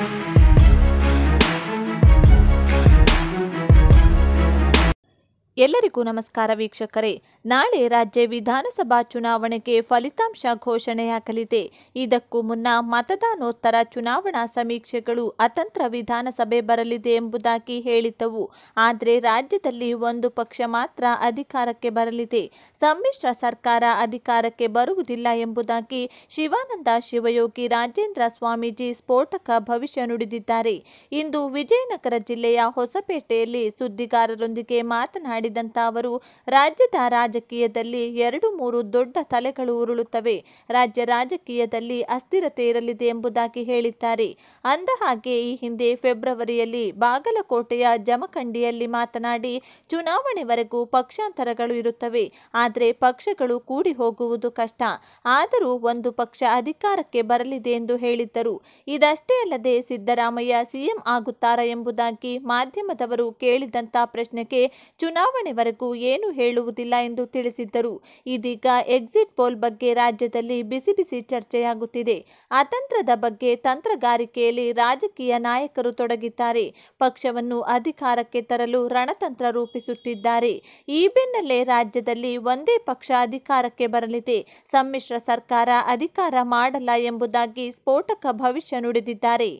thank you ಎಲ್ಲರಿಗೂ ನಮಸ್ಕಾರ ವೀಕ್ಷಕರೇ ನಾಳೆ ರಾಜ್ಯ ವಿಧಾನಸಭಾ ಚುನಾವಣೆಗೆ ಫಲಿತಾಂಶ ಘೋಷಣೆಯಾಗಲಿದೆ ಇದಕ್ಕೂ ಮುನ್ನ ಮತದಾನೋತ್ತರ ಚುನಾವಣಾ ಸಮೀಕ್ಷೆಗಳು ಅತಂತ್ರ ವಿಧಾನಸಭೆ ಬರಲಿದೆ ಎಂಬುದಾಗಿ ಹೇಳಿದ್ದವು ಆದರೆ ರಾಜ್ಯದಲ್ಲಿ ಒಂದು ಪಕ್ಷ ಮಾತ್ರ ಅಧಿಕಾರಕ್ಕೆ ಬರಲಿದೆ ಸಮ್ಮಿಶ್ರ ಸರ್ಕಾರ ಅಧಿಕಾರಕ್ಕೆ ಬರುವುದಿಲ್ಲ ಎಂಬುದಾಗಿ ಶಿವಾನಂದ ಶಿವಯೋಗಿ ರಾಜೇಂದ್ರ ಸ್ವಾಮೀಜಿ ಸ್ಫೋಟಕ ಭವಿಷ್ಯ ನುಡಿದಿದ್ದಾರೆ ಇಂದು ವಿಜಯನಗರ ಜಿಲ್ಲೆಯ ಹೊಸಪೇಟೆಯಲ್ಲಿ ಸುದ್ದಿಗಾರರೊಂದಿಗೆ ಮಾತನಾಡಿ ನೋಡಿದಂಥ ಅವರು ರಾಜ್ಯದ ರಾಜಕೀಯದಲ್ಲಿ ಎರಡು ಮೂರು ದೊಡ್ಡ ತಲೆಗಳು ಉರುಳುತ್ತವೆ ರಾಜ್ಯ ರಾಜಕೀಯದಲ್ಲಿ ಅಸ್ಥಿರತೆ ಇರಲಿದೆ ಎಂಬುದಾಗಿ ಹೇಳಿದ್ದಾರೆ ಅಂದ ಹಾಗೆ ಈ ಹಿಂದೆ ಫೆಬ್ರವರಿಯಲ್ಲಿ ಬಾಗಲಕೋಟೆಯ ಜಮಖಂಡಿಯಲ್ಲಿ ಮಾತನಾಡಿ ಚುನಾವಣೆವರೆಗೂ ಪಕ್ಷಾಂತರಗಳು ಇರುತ್ತವೆ ಆದರೆ ಪಕ್ಷಗಳು ಕೂಡಿ ಹೋಗುವುದು ಕಷ್ಟ ಆದರೂ ಒಂದು ಪಕ್ಷ ಅಧಿಕಾರಕ್ಕೆ ಬರಲಿದೆ ಎಂದು ಹೇಳಿದ್ದರು ಇದಷ್ಟೇ ಅಲ್ಲದೆ ಸಿದ್ದರಾಮಯ್ಯ ಸಿಎಂ ಆಗುತ್ತಾರಾ ಎಂಬುದಾಗಿ ಮಾಧ್ಯಮದವರು ಕೇಳಿದಂಥ ಪ್ರಶ್ನೆಗೆ ಚುನಾವಣೆ ಚುನಾವಣೆವರೆಗೂ ಏನು ಹೇಳುವುದಿಲ್ಲ ಎಂದು ತಿಳಿಸಿದ್ದರು ಇದೀಗ ಎಕ್ಸಿಟ್ ಪೋಲ್ ಬಗ್ಗೆ ರಾಜ್ಯದಲ್ಲಿ ಬಿಸಿ ಬಿಸಿ ಚರ್ಚೆಯಾಗುತ್ತಿದೆ ಅತಂತ್ರದ ಬಗ್ಗೆ ತಂತ್ರಗಾರಿಕೆಯಲ್ಲಿ ರಾಜಕೀಯ ನಾಯಕರು ತೊಡಗಿದ್ದಾರೆ ಪಕ್ಷವನ್ನು ಅಧಿಕಾರಕ್ಕೆ ತರಲು ರಣತಂತ್ರ ರೂಪಿಸುತ್ತಿದ್ದಾರೆ ಈ ಬೆನ್ನಲ್ಲೇ ರಾಜ್ಯದಲ್ಲಿ ಒಂದೇ ಪಕ್ಷ ಅಧಿಕಾರಕ್ಕೆ ಬರಲಿದೆ ಸಮ್ಮಿಶ್ರ ಸರ್ಕಾರ ಅಧಿಕಾರ ಮಾಡಲ್ಲ ಎಂಬುದಾಗಿ ಸ್ಫೋಟಕ ಭವಿಷ್ಯ ನುಡಿದಿದ್ದಾರೆ